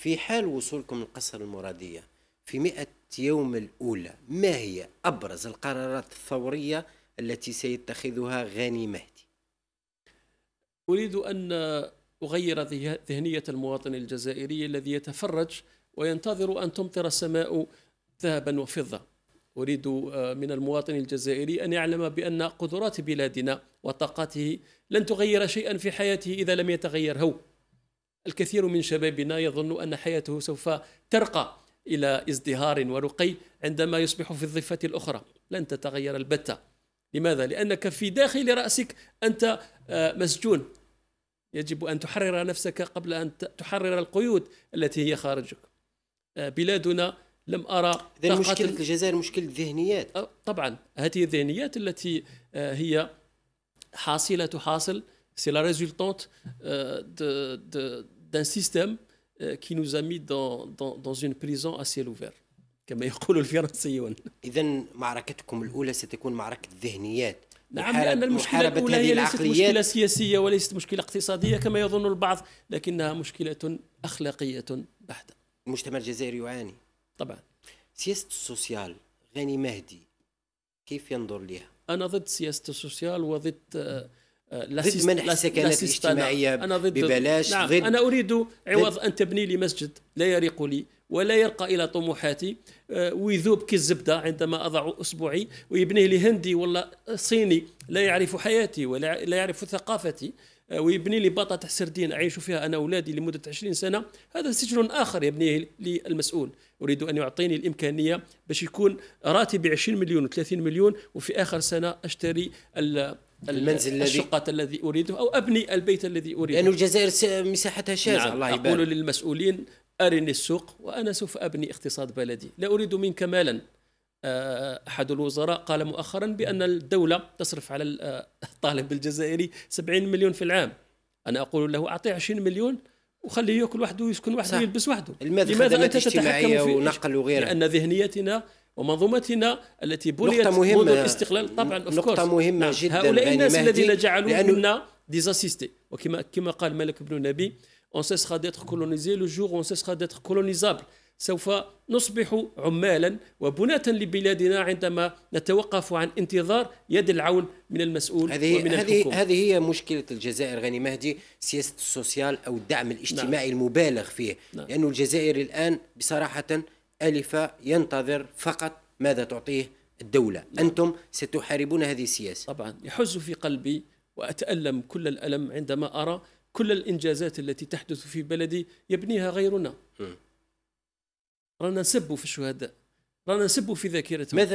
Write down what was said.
في حال وصولكم القصر المرادية في مئة يوم الأولى ما هي أبرز القرارات الثورية التي سيتخذها غاني مهدي؟ أريد أن أغير ذهنية المواطن الجزائري الذي يتفرج وينتظر أن تمطر السماء ذهبا وفضة أريد آه، من المواطن الجزائري أن يعلم بأن قدرات بلادنا وطاقته لن تغير شيئا في حياته إذا لم يتغير هو الكثير من شبابنا يظن أن حياته سوف ترقى إلى ازدهار ورقي عندما يصبح في الضفة الأخرى لن تتغير البتة لماذا؟ لأنك في داخل رأسك أنت آه، مسجون يجب أن تحرر نفسك قبل أن تحرر القيود التي هي خارجك آه، بلادنا لم أرى إذا مشكلة الجزائر مشكلة ذهنيات طبعا هذه الذهنيات التي آه، هي حاصلة حاصل c'est la résultante euh, d'un système euh, qui nous a mis dans, dans, dans une prison à ciel ouvert. كما يقول الفرنسيون اذا معركتكم الاولى ستكون معركه ذهنيات نعم لان المشكله الاولى هي ليست مشكله سياسيه وليست مشكله اقتصاديه كما يظن البعض لكنها مشكله اخلاقيه بحته المجتمع الجزائري يعاني طبعا سياسه السوسيال غني مهدي كيف ينظر لها انا ضد سياسه السوسيال وضد آه، آه، ضد منح السكنات الاجتماعية أنا ضد ببلاش نعم ضد أنا أريد عوض أن تبني لي مسجد لا يريق لي ولا يرقى إلى طموحاتي آه، ويذوب كالزبدة عندما أضع أصبعي ويبنيه لي هندي ولا صيني لا يعرف حياتي ولا لا يعرف ثقافتي آه، ويبني لي باطة تاع سردين أعيش فيها أنا أولادي لمدة 20 سنة هذا سجن آخر يبنيه لي المسؤول أريد أن يعطيني الإمكانية باش يكون راتبي 20 مليون و30 مليون وفي آخر سنة أشتري المنزل الذي الشقة الذي أريده أو أبني البيت الذي أريده لأن يعني الجزائر مساحتها شاسعة نعم. الله يبارك أقول للمسؤولين أرني السوق وأنا سوف أبني اقتصاد بلدي لا أريد منك مالا آه، أحد الوزراء قال مؤخرا بأن الدولة تصرف على آه، الطالب الجزائري 70 مليون في العام أنا أقول له أعطيه 20 مليون وخليه ياكل وحده ويسكن وحده ويلبس وحده لماذا انت تتحكم في ونقل وغيره لان ذهنيتنا ومنظومتنا التي بنيت منذ الاستقلال طبعا نقطة مهمة نعم. جدا هؤلاء الناس الذين جعلوا منا ديزاسيستي وكما كما قال مالك بن نبي on cessera ديتر كولونيزي لو جور اون on cessera d'être سوف نصبح عمالا وبناة لبلادنا عندما نتوقف عن انتظار يد العون من المسؤول هذه ومن هذه الحكومة. هذه هي مشكلة الجزائر غني مهدي سياسة السوسيال أو الدعم الاجتماعي نعم. المبالغ فيه نعم. لانه الجزائر الآن بصراحة ألف ينتظر فقط ماذا تعطيه الدولة نعم. أنتم ستحاربون هذه السياسة طبعا يحز في قلبي وأتألم كل الألم عندما أرى كل الإنجازات التي تحدث في بلدي يبنيها غيرنا م. رانا نسب في الشهداء رانا نسب في ذاكرتهم ماذا